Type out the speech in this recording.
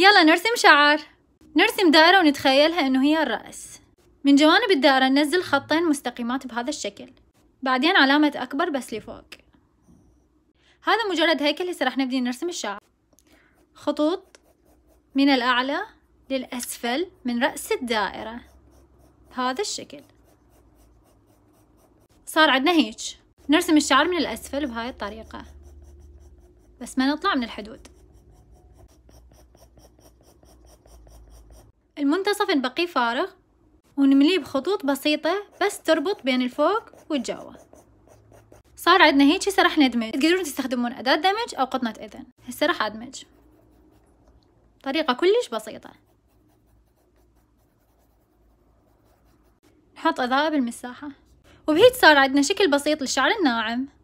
يلا نرسم شعر نرسم دائرة ونتخيلها أنه هي الرأس من جوانب الدائرة ننزل خطين مستقيمات بهذا الشكل بعدين علامة أكبر بس لفوق هذا مجرد هيكل هسه راح نبدي نرسم الشعر خطوط من الأعلى للأسفل من رأس الدائرة بهذا الشكل صار عندنا هيك نرسم الشعر من الأسفل بهاي الطريقة بس ما نطلع من الحدود المنتصف نبقيه فارغ ونمليه بخطوط بسيطة بس تربط بين الفوق والجوة صار عندنا هيك راح ندمج تقدرون تستخدمون أداة دمج أو قطنة إذن هسه راح أدمج طريقة كلش بسيطة نحط إضاءة بالمساحة وبهيج صار عندنا شكل بسيط للشعر الناعم